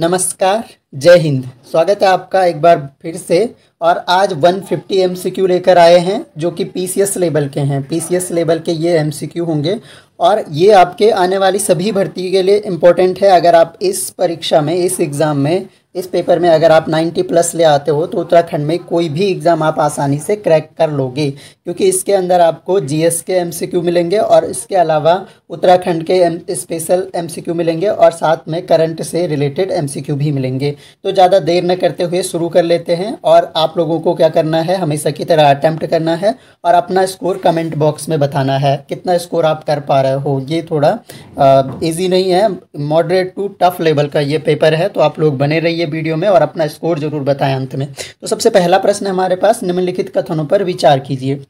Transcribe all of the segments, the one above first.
नमस्कार जय हिंद स्वागत है आपका एक बार फिर से और आज 150 फिफ्टी एम लेकर आए हैं जो कि पीसीएस लेवल के हैं पीसीएस लेवल के ये एम होंगे और ये आपके आने वाली सभी भर्ती के लिए इम्पोर्टेंट है अगर आप इस परीक्षा में इस एग्ज़ाम में इस पेपर में अगर आप 90 प्लस ले आते हो तो उत्तराखंड में कोई भी एग्ज़ाम आप आसानी से क्रैक कर लोगे क्योंकि इसके अंदर आपको जीएस के एमसीक्यू मिलेंगे और इसके अलावा उत्तराखंड के एम स्पेशल एमसीक्यू मिलेंगे और साथ में करंट से रिलेटेड एमसीक्यू भी मिलेंगे तो ज़्यादा देर न करते हुए शुरू कर लेते हैं और आप लोगों को क्या करना है हमेशा की तरह अटैम्प्ट करना है और अपना स्कोर कमेंट बॉक्स में बताना है कितना स्कोर आप कर पा रहे हो ये थोड़ा ईजी नहीं है मॉडरेट टू टफ लेवल का ये पेपर है तो आप लोग बने रहिए कीजिए वीडियो में और अपना स्कोर जरूर बताएं अंत में तो सबसे पहला प्रश्न हमारे पास निम्नलिखित कथनों पर विचार कीजिए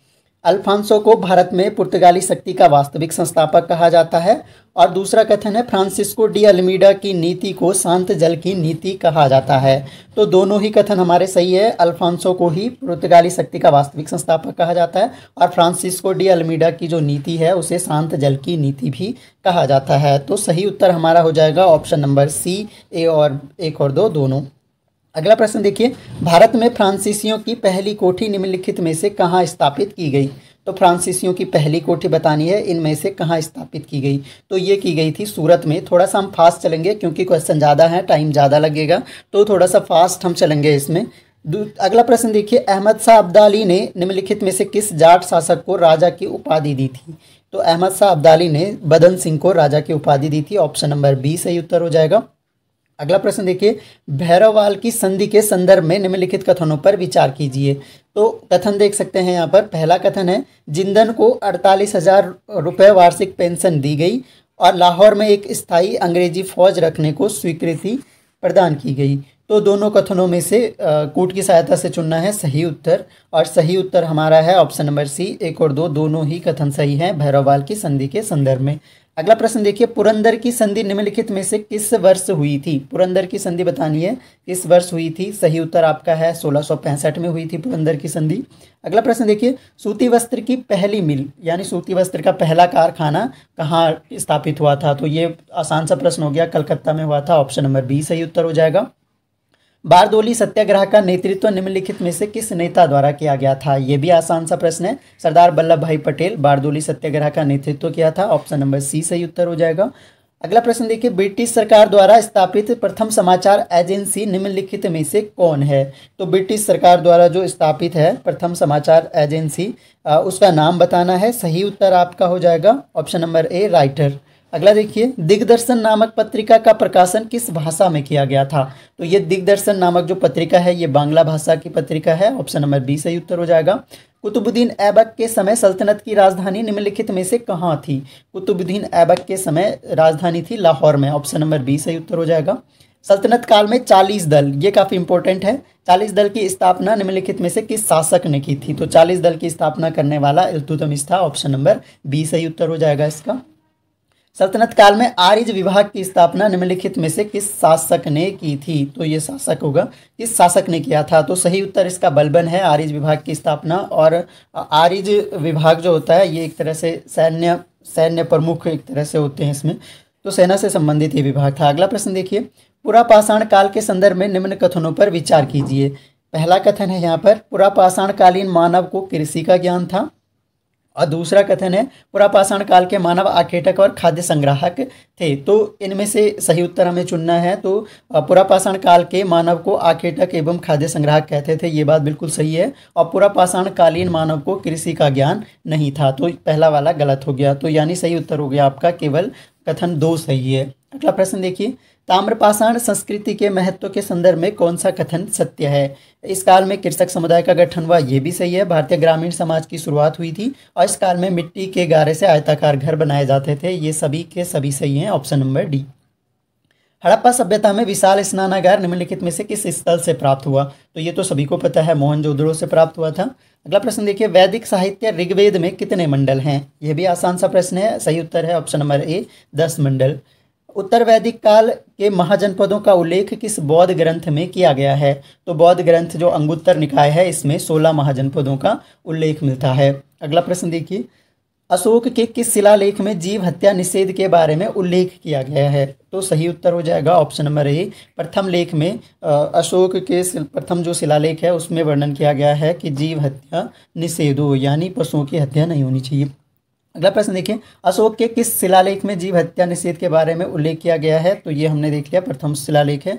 अल्फांसो को भारत में पुर्तगाली शक्ति का वास्तविक संस्थापक कहा जाता है और दूसरा कथन है फ्रांसिस्को डी अल्मीडा की नीति को शांत जल की नीति कहा जाता है तो दोनों ही कथन हमारे सही है अल्फांसो को ही पुर्तगाली शक्ति का वास्तविक संस्थापक कहा जाता है और फ्रांसिस्को डी अल्मीडा की जो नीति है उसे शांत जल की नीति भी कहा जाता है तो सही उत्तर हमारा हो जाएगा ऑप्शन नंबर सी ए और एक और दो दोनों अगला प्रश्न देखिए भारत में फ्रांसीसियों की पहली कोठी निम्नलिखित में से कहाँ स्थापित की गई तो फ्रांसीसियों की पहली कोठी बतानी है इनमें से कहाँ स्थापित की गई तो ये की गई थी सूरत में थोड़ा सा हम फास्ट चलेंगे क्योंकि क्वेश्चन ज़्यादा है टाइम ज़्यादा लगेगा तो थोड़ा सा फास्ट हम चलेंगे इसमें अगला प्रश्न देखिए अहमद शाह अब्दाली ने निम्नलिखित में से किस जाट शासक को राजा की उपाधि दी थी तो अहमद शाह अब्दाली ने बदन सिंह को राजा की उपाधि दी थी ऑप्शन नंबर बी सही उत्तर हो जाएगा अगला प्रश्न देखिए भैरवाल की संधि के संदर्भ में निम्नलिखित कथनों पर विचार कीजिए तो कथन देख सकते हैं यहाँ पर पहला कथन है जिंदन को अड़तालीस हजार रुपये वार्षिक पेंशन दी गई और लाहौर में एक स्थायी अंग्रेजी फौज रखने को स्वीकृति प्रदान की गई तो दोनों कथनों में से कूट की सहायता से चुनना है सही उत्तर और सही उत्तर हमारा है ऑप्शन नंबर सी एक और दो दोनों ही कथन सही हैं भैरवाल की संधि के संदर्भ में अगला प्रश्न देखिए पुरंदर की संधि निम्नलिखित में से किस वर्ष हुई थी पुरंदर की संधि बतानी है किस वर्ष हुई थी सही उत्तर आपका है सोलह में हुई थी पुरंदर की संधि अगला प्रश्न देखिए सूती वस्त्र की पहली मिल यानी सूती वस्त्र का पहला कारखाना कहाँ स्थापित हुआ था तो ये आसान सा प्रश्न हो गया कलकत्ता में हुआ था ऑप्शन नंबर बी सही उत्तर हो जाएगा बारदोली सत्याग्रह का नेतृत्व निम्नलिखित में से किस नेता द्वारा किया गया था यह भी आसान सा प्रश्न है सरदार वल्लभ भाई पटेल बारदोली सत्याग्रह का नेतृत्व किया था ऑप्शन नंबर सी सही उत्तर हो जाएगा अगला प्रश्न देखिए ब्रिटिश सरकार द्वारा स्थापित प्रथम समाचार एजेंसी निम्नलिखित में से कौन है तो ब्रिटिश सरकार द्वारा जो स्थापित है प्रथम समाचार एजेंसी उसका नाम बताना है सही उत्तर आपका हो जाएगा ऑप्शन नंबर ए राइटर अगला देखिए दिग्दर्शन नामक पत्रिका का प्रकाशन किस भाषा में किया गया था तो ये दिग्दर्शन नामक जो पत्रिका है ये बांग्ला भाषा की पत्रिका है ऑप्शन नंबर बी सही उत्तर हो जाएगा कुतुबुद्दीन ऐबक के समय सल्तनत की राजधानी निम्नलिखित में से कहाँ थी कुतुबुद्दीन ऐबक के समय राजधानी थी लाहौर में ऑप्शन नंबर बी सही उत्तर हो जाएगा सल्तनत काल में चालीस दल ये काफ़ी इंपॉर्टेंट है चालीस दल की स्थापना निम्नलिखित में से किस शासक ने की थी तो चालीस दल की स्थापना करने वाला इल्तुतमिश था ऑप्शन नंबर बी सही उत्तर हो जाएगा इसका सल्तनत काल में आर्य विभाग की स्थापना निम्नलिखित में से किस शासक ने की थी तो ये शासक होगा किस शासक ने किया था तो सही उत्तर इसका बलबन है आर्य विभाग की स्थापना और आर्य विभाग जो होता है ये एक तरह से सैन्य सैन्य प्रमुख एक तरह से होते हैं इसमें तो सेना से संबंधित ये विभाग था अगला प्रश्न देखिए पूरा पाषाण काल के संदर्भ में निम्न कथनों पर विचार कीजिए पहला कथन है यहाँ पर पूरा पाषाण कालीन मानव को कृषि का ज्ञान था और दूसरा कथन है पुरापाषाण काल के मानव आखेटक और खाद्य संग्राहक थे तो इनमें से सही उत्तर हमें चुनना है तो पुरापाषाण काल के मानव को आखेटक एवं खाद्य संग्राहक कहते थे ये बात बिल्कुल सही है और पुरापाषाण कालीन मानव को कृषि का ज्ञान नहीं था तो पहला वाला गलत हो गया तो यानी सही उत्तर हो गया आपका केवल कथन दो सही है अगला प्रश्न देखिए ताम्रपाषाण संस्कृति के महत्व के संदर्भ में कौन सा कथन सत्य है इस काल में कृषक समुदाय का गठन हुआ ये भी सही है भारतीय ग्रामीण समाज की शुरुआत हुई थी और इस काल में मिट्टी के गारे से आयताकार घर बनाए जाते थे ये सभी के सभी सही हैं ऑप्शन नंबर डी हड़प्पा सभ्यता में विशाल स्नानागार निम्नलिखित में से किस स्थल से प्राप्त हुआ तो ये तो सभी को पता है मोहन से प्राप्त हुआ था अगला प्रश्न देखिए वैदिक साहित्य ऋग्वेद में कितने मंडल हैं यह भी आसान सा प्रश्न है सही उत्तर है ऑप्शन नंबर ए दस मंडल उत्तर वैदिक काल के महाजनपदों का उल्लेख किस बौद्ध ग्रंथ में किया गया है तो बौद्ध ग्रंथ जो अंगुत्तर निकाय है इसमें सोलह महाजनपदों का उल्लेख मिलता है अगला प्रश्न देखिए अशोक के किस शिलालेख में जीव हत्या निषेध के बारे में उल्लेख किया गया है तो सही उत्तर हो जाएगा ऑप्शन नंबर ए प्रथम लेख में अशोक के प्रथम जो शिलालेख है उसमें वर्णन किया गया है कि जीव हत्या निषेध हो यानी पशुओं की हत्या नहीं होनी चाहिए अगला प्रश्न देखिए अशोक के किस शिलालेख में जीव हत्या निषेध के बारे में उल्लेख किया गया है तो ये हमने देख लिया प्रथम शिलालेख है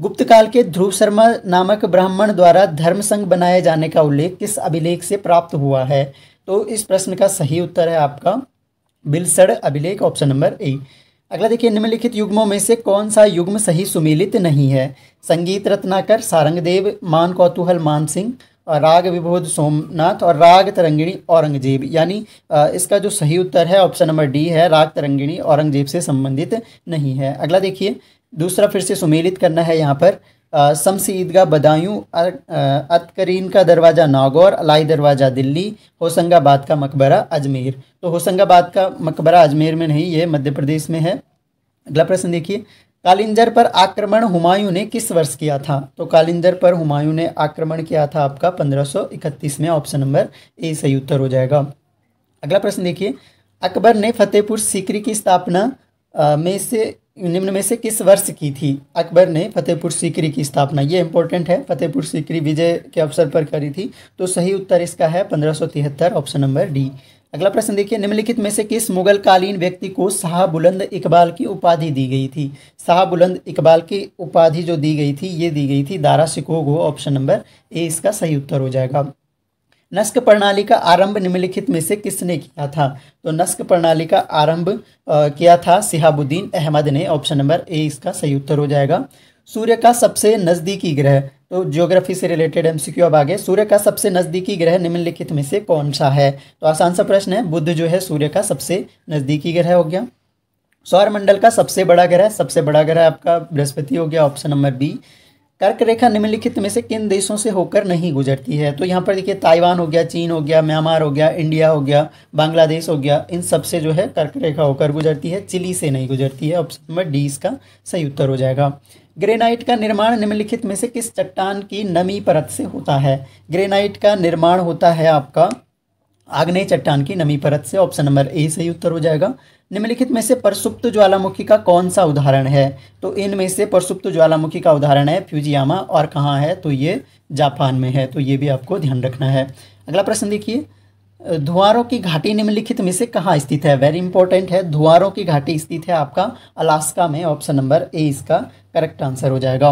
गुप्त काल के ध्रुव शर्मा नामक ब्राह्मण द्वारा धर्म संघ बनाए जाने का उल्लेख किस अभिलेख से प्राप्त हुआ है तो इस प्रश्न का सही उत्तर है आपका बिलसड़ अभिलेख ऑप्शन नंबर ए अगला देखिए निम्नलिखित युग्मों में से कौन सा युग्म सही सुमिलित नहीं है संगीत रत्नाकर सारंगदेव मान कौतूहल मान सिंह राग विबोध सोमनाथ और राग तरंगिणी औरंगजेब यानी इसका जो सही उत्तर है ऑप्शन नंबर डी है राग तरंगिणी औरंगजेब से संबंधित नहीं है अगला देखिए दूसरा फिर से सुमेलित करना है यहाँ पर शमसी ईदगाह बदायूं अतकरीन का दरवाज़ा नागौर अलाई दरवाज़ा दिल्ली होशंगाबाद का मकबरा अजमेर तो होशंगाबाद का मकबरा अजमेर में नहीं ये मध्य प्रदेश में है अगला प्रश्न देखिए कालिंजर पर आक्रमण हुमायूं ने किस वर्ष किया था तो कालिंजर पर हुमायूं ने आक्रमण किया था आपका 1531 में ऑप्शन नंबर ए सही उत्तर हो जाएगा अगला प्रश्न देखिए अकबर ने फतेहपुर सीकरी की स्थापना में से निम्न में से किस वर्ष की थी अकबर ने फतेहपुर सीकरी की स्थापना ये इंपॉर्टेंट है फतेहपुर सीकरी विजय के अवसर पर करी थी तो सही उत्तर इसका है पंद्रह ऑप्शन नंबर डी अगला प्रश्न देखिए निम्नलिखित में से किस मुगल कालीन व्यक्ति को शाह बुलंद इकबाल की उपाधि दी गई थी शाह बुलंद इकबाल की उपाधि जो दी गई थी ये दी गई थी Dara Shikoh option number A इसका सही उत्तर हो जाएगा नस्क प्रणाली का आरंभ निम्नलिखित में से किसने किया था तो नस्क प्रणाली का आरंभ किया था सिहाबुद्दीन अहमद ने ऑप्शन नंबर ए इसका सही उत्तर हो जाएगा सूर्य का सबसे नज़दीकी ग्रह तो ज्योग्राफी से रिलेटेड एम अब आगे सूर्य का सबसे नज़दीकी ग्रह निम्नलिखित में से कौन सा है तो आसान सा प्रश्न है बुद्ध जो है सूर्य का सबसे नज़दीकी ग्रह हो गया सौरमंडल का सबसे बड़ा ग्रह सबसे बड़ा ग्रह आपका बृहस्पति हो गया ऑप्शन नंबर बी कर्क रेखा निम्नलिखित में से किन देशों से होकर नहीं गुजरती है तो यहाँ पर देखिए ताइवान हो गया चीन हो गया म्यांमार हो गया इंडिया हो गया बांग्लादेश हो गया इन सब से जो है कर्क रेखा होकर गुजरती है चिली से नहीं गुजरती है ऑप्शन नंबर डी इसका सही उत्तर हो जाएगा ग्रेनाइट का निर्माण निम्नलिखित में से किस चट्टान की नमी परत से होता है ग्रेनाइट का निर्माण होता है आपका आग्नेय चट्टान की नमी परत से ऑप्शन नंबर ए सही उत्तर हो जाएगा निम्नलिखित में से परसुप्त ज्वालामुखी का कौन सा उदाहरण है तो इनमें से परसुप्त ज्वालामुखी का उदाहरण है फ्यूजियामा और कहाँ है तो ये जापान में है तो ये भी आपको ध्यान रखना है अगला प्रश्न देखिए धुआरों की घाटी निम्नलिखित में से कहाँ स्थित है वेरी इंपॉर्टेंट है धुआरों की घाटी स्थित है आपका अलास्का में ऑप्शन नंबर ए इसका करेक्ट आंसर हो जाएगा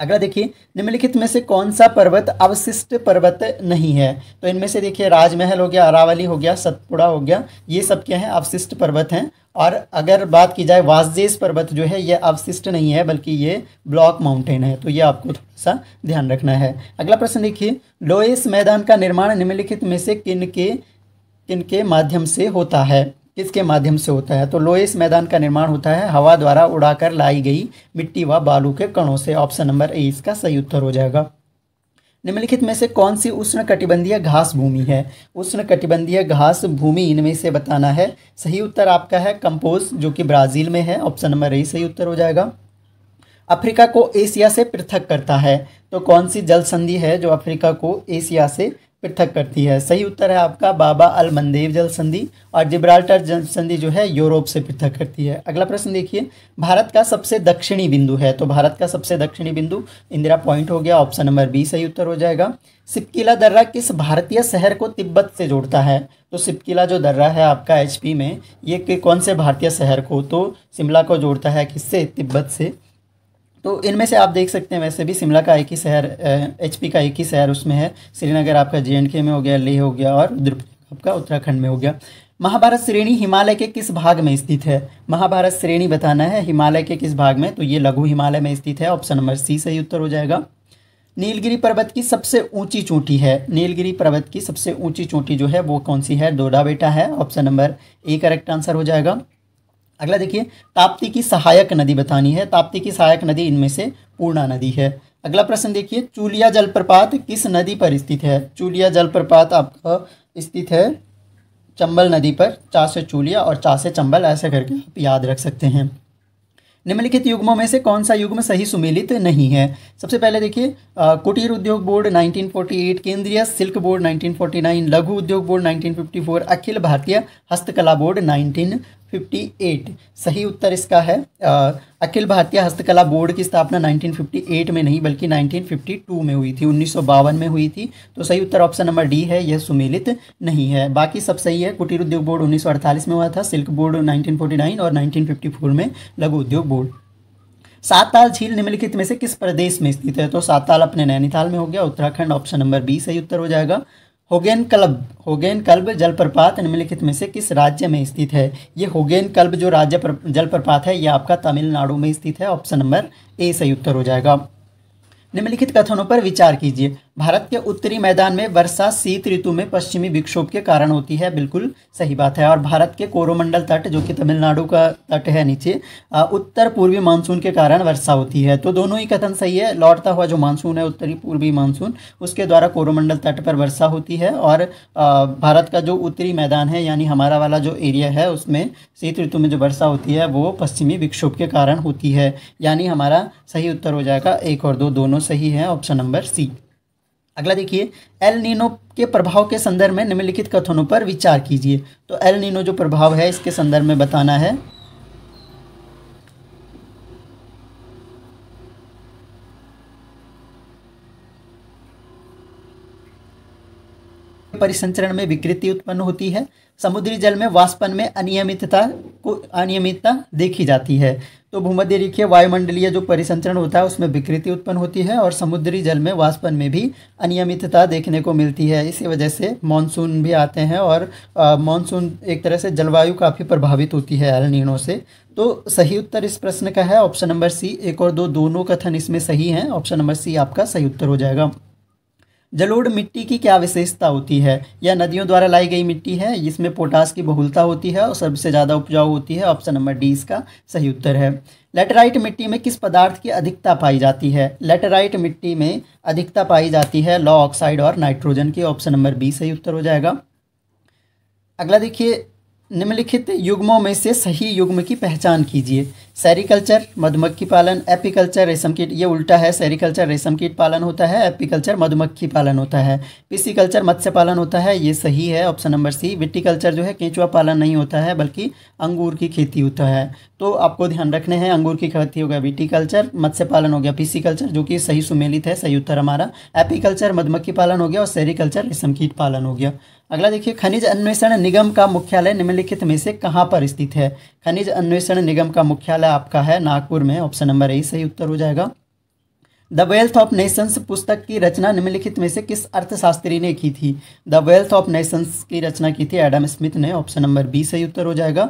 अगला देखिए निम्नलिखित में से कौन सा पर्वत अवशिष्ट पर्वत नहीं है तो इनमें से देखिए राजमहल हो गया अरावली हो गया सतपुड़ा हो गया ये सब क्या है अवशिष्ट पर्वत हैं और अगर बात की जाए वाजेस पर्वत जो है ये अवशिष्ट नहीं है बल्कि ये ब्लॉक माउंटेन है तो ये आपको थोड़ा सा ध्यान रखना है अगला प्रश्न देखिए लोएस मैदान का निर्माण निम्नलिखित में से किन के किन के माध्यम से होता है किसके माध्यम से होता है तो लोएस मैदान का निर्माण होता है हवा द्वारा उड़ाकर लाई गई मिट्टी व बालू के कणों से ऑप्शन नंबर ए इसका सही उत्तर हो जाएगा निम्नलिखित में से कौन सी उष्ण कटिबंधीय घास भूमि है उष्ण कटिबंधीय घास भूमि इनमें से बताना है सही उत्तर आपका है कंपोज जो कि ब्राज़ील में है ऑप्शन नंबर ए सही उत्तर हो जाएगा अफ्रीका को एशिया से पृथक करता है तो कौन सी जल संधि है जो अफ्रीका को एशिया से पृथक करती है सही उत्तर है आपका बाबा अल मंदेव जल संधि और जिब्राल्टर जल संधि जो है यूरोप से पृथक करती है अगला प्रश्न देखिए भारत का सबसे दक्षिणी बिंदु है तो भारत का सबसे दक्षिणी बिंदु इंदिरा पॉइंट हो गया ऑप्शन नंबर बी सही उत्तर हो जाएगा सिपकिला दर्रा किस भारतीय शहर को तिब्बत से जोड़ता है तो सिपकिला जो दर्रा है आपका एच में ये कौन से भारतीय शहर को तो शिमला को जोड़ता है किससे तिब्बत से तो इनमें से आप देख सकते हैं वैसे भी शिमला का एक ही शहर एच का एक ही शहर उसमें है श्रीनगर आपका जे में हो गया लेह हो गया और आपका उत्तराखंड में हो गया महाभारत श्रेणी हिमालय के किस भाग में स्थित है महाभारत श्रेणी बताना है हिमालय के किस भाग में तो ये लघु हिमालय में स्थित है ऑप्शन नंबर सी सही उत्तर हो जाएगा नीलगिरी पर्वत की सबसे ऊंची चोटी है नीलगिरी पर्वत की सबसे ऊंची चोटी जो है वो कौन सी है डोडा बेटा है option number A correct answer हो जाएगा अगला देखिए ताप्ती की सहायक नदी बतानी है ताप्ती की सहायक नदी इनमें से पूर्णा नदी है अगला प्रश्न देखिए चूलिया जलप्रपात किस नदी पर स्थित है चूलिया जलप्रपात आपका स्थित है चंबल नदी पर चा से चूलिया और चा से चंबल ऐसे करके आप याद रख सकते हैं निम्नलिखित युग्मों में से कौन सा युग्म सही सुमेलित नहीं है सबसे पहले देखिए कुटीर उद्योग बोर्ड 1948 केंद्रीय सिल्क बोर्ड 1949 लघु उद्योग बोर्ड 1954 अखिल भारतीय हस्तकला बोर्ड 1958 सही उत्तर इसका है आ, अखिल भारतीय हस्तकला बोर्ड की स्थापना 1958 में नहीं बल्कि 1952 में हुई थी उन्नीस में हुई थी तो सही उत्तर ऑप्शन नंबर डी है यह सुमेलित नहीं है बाकी सब सही है कुटीर उद्योग बोर्ड उन्नीस में हुआ था सिल्क बोर्ड 1949 और 1954 में लघु उद्योग बोर्ड सातताल झील निम्नलिखित में से किस प्रदेश में स्थित है तो सातताल अपने नैनीताल में हो गया उत्तराखंड ऑप्शन नंबर बी सही उत्तर हो जाएगा होगेन क्लब होगेन कल्ब जलप्रपात निम्नलिखित में से किस राज्य में स्थित है ये होगेन कल्ब जो राज्य जलप्रपात है ये आपका तमिलनाडु में स्थित है ऑप्शन नंबर ए सही उत्तर हो जाएगा निम्नलिखित कथनों पर विचार कीजिए भारत के उत्तरी मैदान में वर्षा शीत ऋतु में पश्चिमी विक्षोभ के कारण होती है बिल्कुल सही बात है और भारत के कोरोमंडल तट जो कि तमिलनाडु का तट है नीचे उत्तर पूर्वी मानसून के कारण वर्षा होती है तो दोनों ही कथन सही है लौटता हुआ जो मानसून है उत्तरी पूर्वी मानसून उसके द्वारा कोरोमंडल तट पर वर्षा होती है और भारत का जो उत्तरी मैदान है यानी हमारा वाला जो एरिया है उसमें शीत ऋतु में जो वर्षा होती है वो पश्चिमी विक्षोभ के कारण होती है यानी हमारा सही उत्तर हो जाएगा एक और दो दोनों सही है ऑप्शन नंबर सी अगला देखिए एल नीनो के प्रभाव के संदर्भ में निम्नलिखित कथनों पर विचार कीजिए तो एल नीनो जो प्रभाव है इसके संदर्भ में बताना है परिसंचरण में विकृति उत्पन्न होती है समुद्री जल में वाष्पन में अनियमितता को अनियमितता देखी जाती है तो भूमध्य रेखीय वायुमंडलीय जो परिसंचरण होता है उसमें विकृति उत्पन्न होती है और समुद्री जल में वाष्पन में भी अनियमितता देखने को मिलती है इसी वजह से मानसून भी आते हैं और मानसून एक तरह से जलवायु काफ़ी प्रभावित होती है एलनीनो से तो सही उत्तर इस प्रश्न का है ऑप्शन नंबर सी एक और दो दोनों कथन इसमें सही हैं ऑप्शन नंबर सी आपका सही उत्तर हो जाएगा जलोढ़ मिट्टी की क्या विशेषता होती है यह नदियों द्वारा लाई गई मिट्टी है जिसमें पोटास की बहुलता होती है और सबसे ज़्यादा उपजाऊ होती है ऑप्शन नंबर डी इसका सही उत्तर है लेटेराइट मिट्टी में किस पदार्थ की अधिकता पाई जाती है लेटेराइट मिट्टी में अधिकता पाई जाती है लॉ ऑक्साइड और नाइट्रोजन की ऑप्शन नंबर बी सही उत्तर हो जाएगा अगला देखिए निम्नलिखित युग्मों में से सही युग्म की पहचान कीजिए सेरिकल्चर मधुमक्खी पालन एपिकल्चर रेशम कीट ये उल्टा है सेरिकल्चर रेशम कीट पालन होता है एपिकल्चर मधुमक्खी पालन होता है पिसिकल्चर मत्स्य पालन होता है ये सही है ऑप्शन नंबर सी विटीकल्चर जो है केंचुआ पालन नहीं होता है बल्कि अंगूर की खेती होता है तो आपको ध्यान रखने हैं अंगूर की खेती हो गया विटीकल्चर मत्स्य पालन हो गया पिसिकल्चर जो कि सही सुमेलित है सही उत्तर हमारा एपिकल्चर मधुमक्खी पालन हो गया और सेरिकल्चर रेशम कीट पालन हो गया अगला देखिए खनिज अन्वेषण निगम का मुख्यालय निम्नलिखित में से कहाँ पर स्थित है खनिज अन्वेषण निगम का मुख्यालय आपका है नागपुर में ऑप्शन नंबर ए सही उत्तर हो जाएगा द वेल्थ ऑफ नेशंस पुस्तक की रचना निम्नलिखित में से किस अर्थशास्त्री ने की थी द वेल्थ ऑफ नेशंस की रचना की थी एडम स्मिथ ने ऑप्शन नंबर बी सही उत्तर हो जाएगा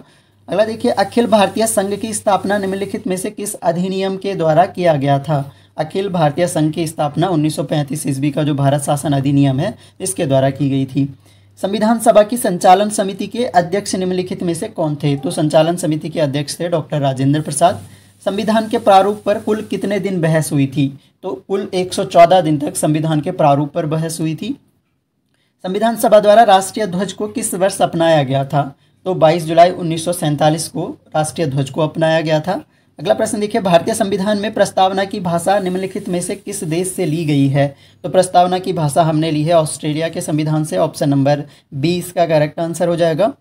अगला देखिए अखिल भारतीय संघ की स्थापना निम्नलिखित में से किस अधिनियम के द्वारा किया गया था अखिल भारतीय संघ की स्थापना 1935 ईस्वी का जो भारत शासन अधिनियम है इसके द्वारा की गई थी संविधान सभा की संचालन समिति के अध्यक्ष निम्नलिखित में से कौन थे तो संचालन समिति के अध्यक्ष थे डॉक्टर राजेंद्र प्रसाद संविधान के प्रारूप पर कुल कितने दिन बहस हुई थी तो कुल 114 दिन तक संविधान के प्रारूप पर बहस हुई थी संविधान सभा द्वारा राष्ट्रीय ध्वज को किस वर्ष अपनाया गया था तो 22 जुलाई उन्नीस को राष्ट्रीय ध्वज को अपनाया गया था अगला प्रश्न देखिए भारतीय संविधान में प्रस्तावना की भाषा निम्नलिखित में से किस देश से ली गई है तो प्रस्तावना की भाषा हमने ली है ऑस्ट्रेलिया के संविधान से ऑप्शन नंबर बी इसका करेक्ट आंसर हो जाएगा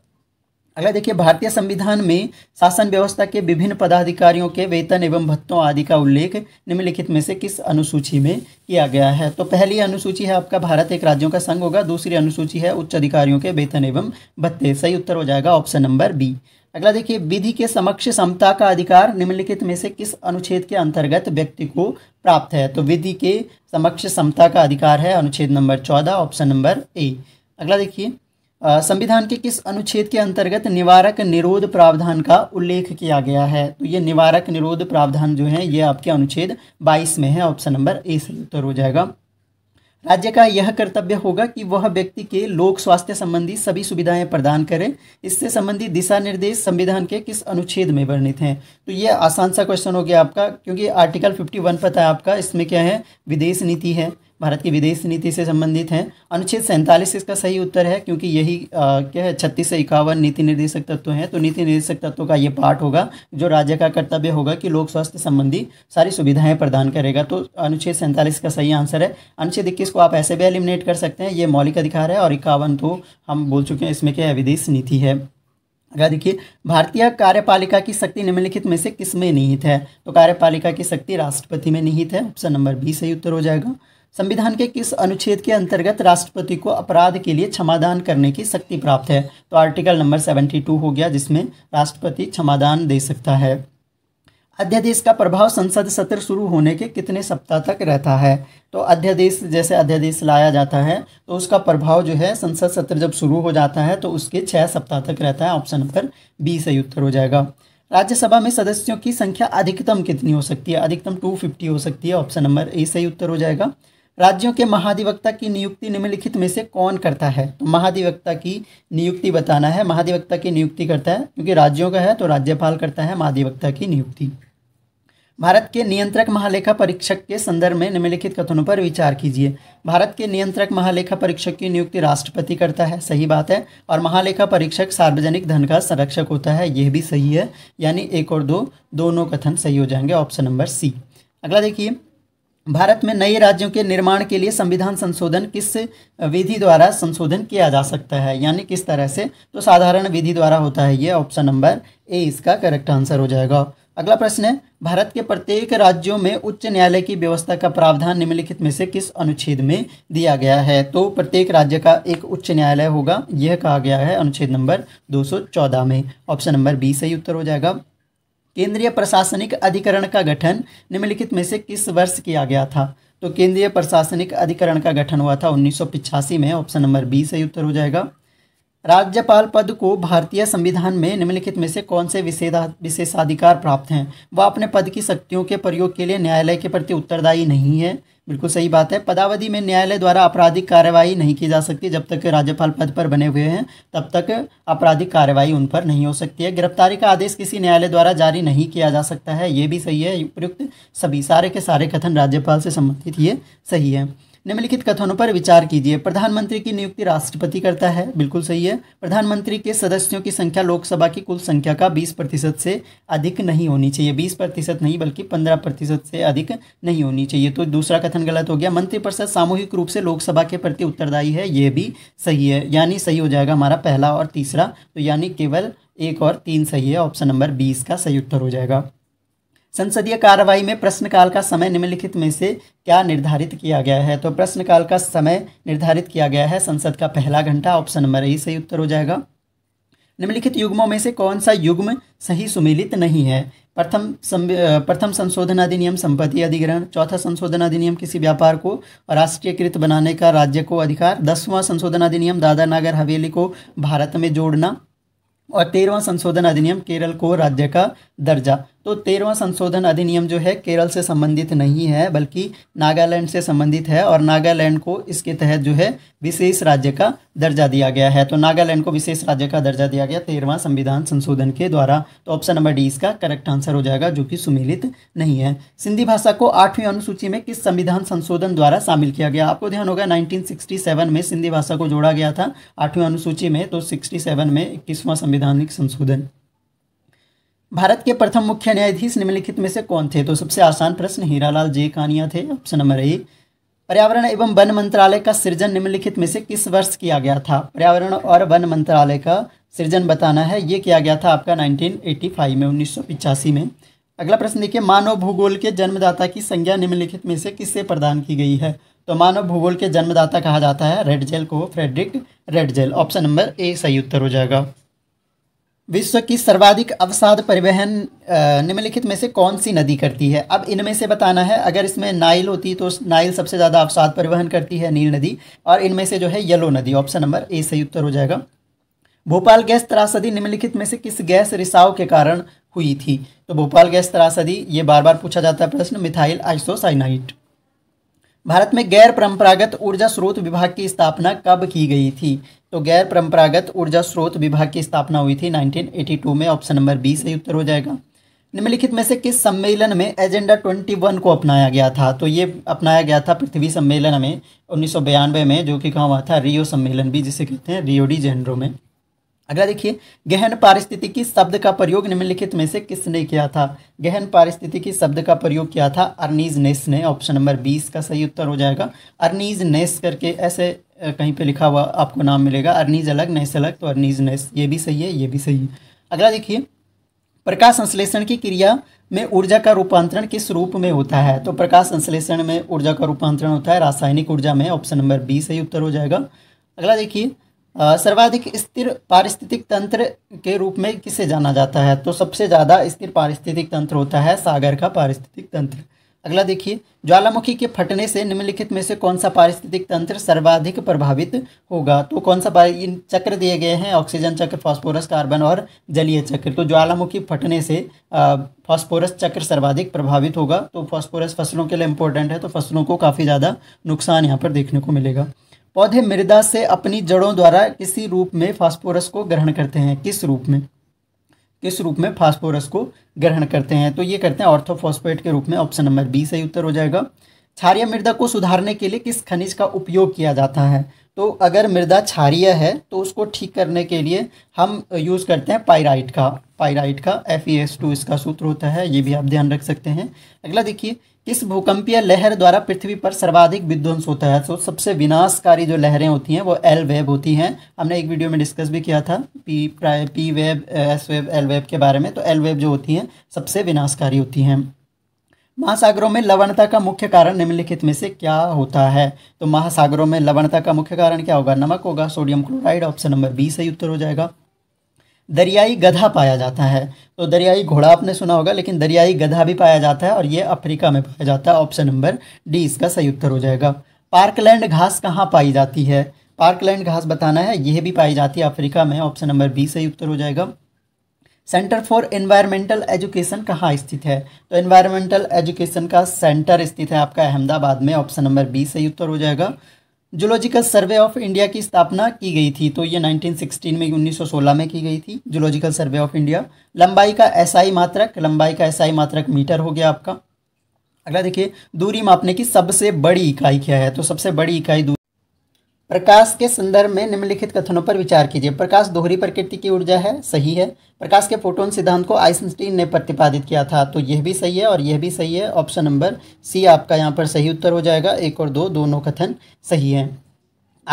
अगला देखिए भारतीय संविधान में शासन व्यवस्था के विभिन्न पदाधिकारियों के वेतन एवं भत्तों आदि का उल्लेख निम्नलिखित में से किस अनुसूची में किया गया है तो पहली अनुसूची है आपका भारत एक राज्यों का संघ होगा दूसरी अनुसूची है उच्च अधिकारियों के वेतन एवं भत्ते सही उत्तर हो जाएगा ऑप्शन नंबर बी अगला देखिए विधि के समक्ष समता का अधिकार निम्नलिखित में से किस अनुच्छेद के अंतर्गत व्यक्ति को प्राप्त है तो विधि के समक्ष समता का अधिकार है अनुच्छेद नंबर चौदह ऑप्शन नंबर ए अगला देखिए संविधान के किस अनुच्छेद के अंतर्गत निवारक निरोध प्रावधान का उल्लेख किया गया है तो ये निवारक निरोध प्रावधान जो है ये आपके अनुच्छेद 22 में है ऑप्शन नंबर ए से उत्तर हो जाएगा राज्य का यह कर्तव्य होगा कि वह व्यक्ति के लोक स्वास्थ्य संबंधी सभी सुविधाएं प्रदान करे इससे संबंधी दिशा निर्देश संविधान के किस अनुच्छेद में वर्णित हैं तो ये आसान सा क्वेश्चन हो गया आपका क्योंकि आर्टिकल 51 पता है आपका इसमें क्या है विदेश नीति है भारत की विदेश नीति से संबंधित हैं अनुच्छेद सैंतालीस इसका सही उत्तर है क्योंकि यही आ, क्या है छत्तीस से इक्यावन नीति निर्देशक तत्व हैं तो नीति निर्देशक तत्व का ये पार्ट होगा जो राज्य का कर्तव्य होगा कि लोक स्वास्थ्य संबंधी सारी सुविधाएं प्रदान करेगा तो अनुच्छेद सैंतालीस का सही आंसर है अनुच्छेद इक्कीस को आप ऐसे भी एलिमिनेट कर सकते हैं ये मौलिक अधिकार है और इक्यावन तो हम बोल चुके हैं इसमें क्या विदेश नीति है अगर देखिए भारतीय कार्यपालिका की शक्ति निम्नलिखित में से किस में निहित है तो कार्यपालिका की शक्ति राष्ट्रपति में निहित है ऑप्शन नंबर बी सही उत्तर हो जाएगा संविधान के किस अनुच्छेद के अंतर्गत राष्ट्रपति को अपराध के लिए क्षमादान करने की शक्ति प्राप्त है तो आर्टिकल नंबर सेवेंटी टू हो गया जिसमें राष्ट्रपति क्षमादान दे सकता है अध्यादेश का प्रभाव संसद सत्र शुरू होने के कितने सप्ताह तक रहता है तो अध्यादेश जैसे अध्यादेश लाया जाता है तो उसका प्रभाव जो है संसद सत्र जब शुरू हो जाता है तो उसके छः सप्ताह तक रहता है ऑप्शन नंबर बी सही उत्तर हो जाएगा राज्यसभा में सदस्यों की संख्या अधिकतम कितनी हो सकती है अधिकतम 250 हो सकती है ऑप्शन नंबर ए सही उत्तर हो जाएगा राज्यों के महाधिवक्ता की नियुक्ति निम्नलिखित में से कौन करता है तो महाधिवक्ता की नियुक्ति बताना है महाधिवक्ता की नियुक्ति करता है क्योंकि राज्यों का है तो राज्यपाल करता है महाधिवक्ता की नियुक्ति भारत के नियंत्रक महालेखा परीक्षक के संदर्भ में निम्नलिखित कथनों पर विचार कीजिए भारत के नियंत्रक महालेखा परीक्षक की नियुक्ति राष्ट्रपति करता है सही बात है और महालेखा परीक्षक सार्वजनिक धन का संरक्षक होता है यह भी सही है यानी एक और दो दोनों कथन सही हो जाएंगे ऑप्शन नंबर सी अगला देखिए भारत में नए राज्यों के निर्माण के लिए संविधान संशोधन किस विधि द्वारा संशोधन किया जा सकता है यानी किस तरह से तो साधारण विधि द्वारा होता है ये ऑप्शन नंबर ए इसका करेक्ट आंसर हो जाएगा अगला प्रश्न है भारत के प्रत्येक राज्यों में उच्च न्यायालय की व्यवस्था का प्रावधान निम्नलिखित में से किस अनुच्छेद में दिया गया है तो प्रत्येक राज्य का एक उच्च न्यायालय होगा यह कहा गया है अनुच्छेद नंबर 214 में ऑप्शन नंबर बी सही उत्तर हो जाएगा केंद्रीय प्रशासनिक अधिकरण का गठन निम्नलिखित में से किस वर्ष किया गया था तो केंद्रीय प्रशासनिक अधिकरण का गठन हुआ था उन्नीस में ऑप्शन नंबर बी सही उत्तर हो जाएगा राज्यपाल पद को भारतीय संविधान में निम्नलिखित में से कौन से विशेषाधिकार प्राप्त हैं वह अपने पद की शक्तियों के प्रयोग के लिए न्यायालय के प्रति उत्तरदायी नहीं है बिल्कुल सही बात है पदावधि में न्यायालय द्वारा आपराधिक कार्यवाही नहीं की जा सकती जब तक राज्यपाल पद पर बने हुए हैं तब तक आपराधिक कार्यवाही उन पर नहीं हो सकती है गिरफ्तारी का आदेश किसी न्यायालय द्वारा जारी नहीं किया जा सकता है ये भी सही है उपयुक्त सभी सारे के सारे कथन राज्यपाल से संबंधित ये सही है निम्नलिखित कथनों पर विचार कीजिए प्रधानमंत्री की नियुक्ति राष्ट्रपति करता है बिल्कुल सही है प्रधानमंत्री के सदस्यों की संख्या लोकसभा की कुल संख्या का 20 प्रतिशत से अधिक नहीं होनी चाहिए 20 प्रतिशत नहीं बल्कि 15 प्रतिशत से अधिक नहीं होनी चाहिए तो दूसरा कथन गलत हो गया मंत्रिपरिषद सामूहिक रूप से लोकसभा के प्रति उत्तरदायी है ये भी सही है यानी सही हो जाएगा हमारा पहला और तीसरा तो यानी केवल एक और तीन सही है ऑप्शन नंबर बीस का सही उत्तर हो जाएगा संसदीय कार्रवाई में प्रश्नकाल का समय निम्नलिखित में से क्या निर्धारित किया गया है तो प्रश्नकाल का समय निर्धारित किया गया है संसद का पहला घंटा ऑप्शन नंबर ए सही उत्तर हो जाएगा निम्नलिखित युग्मों में से कौन सा युग्म सही सुमेलित नहीं है प्रथम प्रथम संशोधन अधिनियम संपत्ति अधिग्रहण चौथा संशोधन अधिनियम किसी व्यापार को राष्ट्रीयकृत बनाने का राज्य को अधिकार दसवां संशोधन अधिनियम दादा नागर हवेली को भारत में जोड़ना और तेरहवां संशोधन अधिनियम केरल को राज्य का दर्जा तो तेरहवा संशोधन अधिनियम जो है केरल से संबंधित नहीं है बल्कि नागालैंड से संबंधित है और नागालैंड को इसके तहत जो है विशेष राज्य का दर्जा दिया गया है तो नागालैंड को विशेष राज्य का दर्जा दिया गया तेरहवा संविधान संशोधन के द्वारा तो ऑप्शन नंबर डी इसका करेक्ट आंसर हो जाएगा जो कि सुमिलित नहीं है सिंधी भाषा को आठवीं अनुसूची में किस संविधान संशोधन द्वारा शामिल किया गया आपको ध्यान होगा नाइनटीन में सिंधी भाषा को जोड़ा गया था आठवीं अनुसूची में तो सिक्सटी में इक्कीसवां संविधानिक संशोधन भारत के प्रथम मुख्य न्यायाधीश निम्नलिखित में से कौन थे तो सबसे आसान प्रश्न हीरालाल जे कानिया थे ऑप्शन नंबर ए पर्यावरण एवं वन मंत्रालय का सृजन निम्नलिखित में से किस वर्ष किया गया था पर्यावरण और वन मंत्रालय का सृजन बताना है ये किया गया था आपका 1985 में उन्नीस में अगला प्रश्न देखिए मानव भूगोल के जन्मदाता की संज्ञा निम्नलिखित में से किससे प्रदान की गई है तो मानव भूगोल के जन्मदाता कहा जाता है रेडजेल को Friedrich Ratzel option number A सही उत्तर हो जाएगा विश्व की सर्वाधिक अवसाद परिवहन निम्नलिखित में से कौन सी नदी करती है अब इनमें से बताना है अगर इसमें नाइल होती तो नाइल सबसे ज़्यादा अवसाद परिवहन करती है नील नदी और इनमें से जो है येलो नदी ऑप्शन नंबर ए सही उत्तर हो जाएगा भोपाल गैस त्रासदी निम्नलिखित में से किस गैस रिसाव के कारण हुई थी तो भोपाल गैस त्रासदी ये बार बार पूछा जाता है प्रश्न मिथाइल आइसोसाइनाइट भारत में गैर परंपरागत ऊर्जा स्रोत विभाग की स्थापना कब की गई थी तो गैर परंपरागत ऊर्जा स्रोत विभाग की स्थापना हुई थी 1982 में ऑप्शन नंबर बी सही उत्तर हो जाएगा निम्नलिखित में से किस सम्मेलन में एजेंडा 21 को अपनाया गया था तो ये अपनाया गया था पृथ्वी सम्मेलन में उन्नीस में जो कि कहा हुआ था रियो सम्मेलन भी जिसे कहते हैं रियोडी जेनरो में अगला देखिए गहन पारिस्थितिकी शब्द का प्रयोग निम्नलिखित में से किसने किया था गहन पारिस्थितिकी शब्द का प्रयोग किया था अर्नीज नेस ने ऑप्शन नंबर बीस का सही उत्तर हो जाएगा अर्नीज नेस करके ऐसे कहीं पे लिखा हुआ आपको नाम मिलेगा अर्नीज अलग नेस अलग तो अर्नीज नेस ये भी सही है ये भी सही है अगला देखिए प्रकाश संश्लेषण की क्रिया में ऊर्जा का रूपांतरण किस रूप में होता है तो प्रकाश संश्लेषण में ऊर्जा का रूपांतरण होता है रासायनिक ऊर्जा में ऑप्शन नंबर बी सही उत्तर हो जाएगा अगला देखिए सर्वाधिक स्थिर पारिस्थितिक तंत्र के रूप में किसे जाना जाता है तो सबसे ज़्यादा स्थिर पारिस्थितिक तंत्र होता है सागर का पारिस्थितिक तंत्र अगला देखिए ज्वालामुखी के फटने से निम्नलिखित में से कौन सा पारिस्थितिक तंत्र सर्वाधिक प्रभावित होगा तो कौन सा इन चक्र दिए गए हैं ऑक्सीजन चक्र फास्फोरस कार्बन और जलीय चक्र तो ज्वालामुखी फटने से फास्फोरस चक्र सर्वाधिक प्रभावित होगा तो फास्फोरस फसलों के लिए इंपॉर्टेंट है तो फसलों को काफ़ी ज़्यादा नुकसान यहाँ पर देखने को मिलेगा पौधे मृदा से अपनी जड़ों द्वारा किसी रूप में फास्फोरस को ग्रहण करते हैं किस रूप में किस रूप में फास्फोरस को ग्रहण करते हैं तो ये करते हैं ऑर्थोफॉस्फेट के रूप में ऑप्शन नंबर बी सही उत्तर हो जाएगा क्षारिया मृदा को सुधारने के लिए किस खनिज का उपयोग किया जाता है तो अगर मृदा क्षारीय है तो उसको ठीक करने के लिए हम यूज़ करते हैं पाइराइट का पाइराइट का एफ ई एस टू इसका सूत्र होता है ये भी आप ध्यान रख सकते हैं अगला देखिए किस भूकंपीय लहर द्वारा पृथ्वी पर सर्वाधिक विध्वंस होता है तो सबसे विनाशकारी जो लहरें होती हैं वो एल वेब होती हैं हमने एक वीडियो में डिस्कस भी किया था पी प्राय P Webb S Webb L Webb के बारे में तो एल वेब जो होती हैं सबसे विनाशकारी होती हैं महासागरों में लवणता का मुख्य कारण निम्नलिखित में से क्या होता है तो महासागरों में लवणता का मुख्य कारण क्या होगा नमक होगा sodium chloride option number B सही उत्तर हो जाएगा दरियाई गधा पाया जाता है तो दरियाई घोड़ा आपने सुना होगा लेकिन दरियाई गधा भी पाया जाता है और ये अफ्रीका में पाया जाता है ऑप्शन नंबर डी इसका सही उत्तर हो जाएगा पार्कलैंड घास कहाँ पाई जाती है पार्कलैंड घास बताना है यह भी पाई जाती है अफ्रीका में ऑप्शन नंबर बी सही उत्तर हो जाएगा सेंटर फॉर एनवायरमेंटल एजुकेशन कहाँ स्थित है तो एनवायरमेंटल एजुकेशन का सेंटर स्थित है आपका अहमदाबाद में ऑप्शन नंबर बी सही उत्तर हो जाएगा जूलॉजिकल सर्वे ऑफ इंडिया की स्थापना की गई थी तो ये 1916 में 1916 में की गई थी जूलॉजिकल सर्वे ऑफ इंडिया लंबाई का एसआई मात्रक लंबाई का एसआई मात्रक मीटर हो गया आपका अगला देखिए दूरी मापने की सबसे बड़ी इकाई क्या है तो सबसे बड़ी इकाई प्रकाश के संदर्भ में निम्नलिखित कथनों पर विचार कीजिए प्रकाश दोहरी प्रकृति की ऊर्जा है सही है प्रकाश के फोटोन सिद्धांत को आइंस्टीन ने प्रतिपादित किया था तो यह भी सही है और यह भी सही है ऑप्शन नंबर सी आपका यहाँ पर सही उत्तर हो जाएगा एक और दो दोनों कथन सही है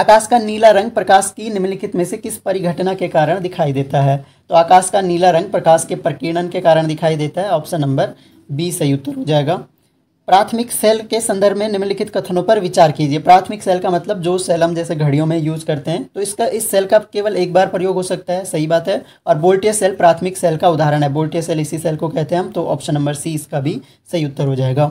आकाश का नीला रंग प्रकाश की निम्नलिखित में से किस परिघटना के कारण दिखाई देता है तो आकाश का नीला रंग प्रकाश के प्रकीर्णन के कारण दिखाई देता है ऑप्शन नंबर बी सही उत्तर हो जाएगा प्राथमिक सेल के संदर्भ में निम्नलिखित कथनों पर विचार कीजिए प्राथमिक सेल का मतलब जो सेल हम जैसे घड़ियों में यूज करते हैं तो इसका इस सेल का केवल एक बार प्रयोग हो सकता है सही बात है और बोल्टे सेल प्राथमिक सेल का उदाहरण है बोल्टे सेल इसी सेल को कहते हैं हम तो ऑप्शन नंबर सी इसका भी सही उत्तर हो जाएगा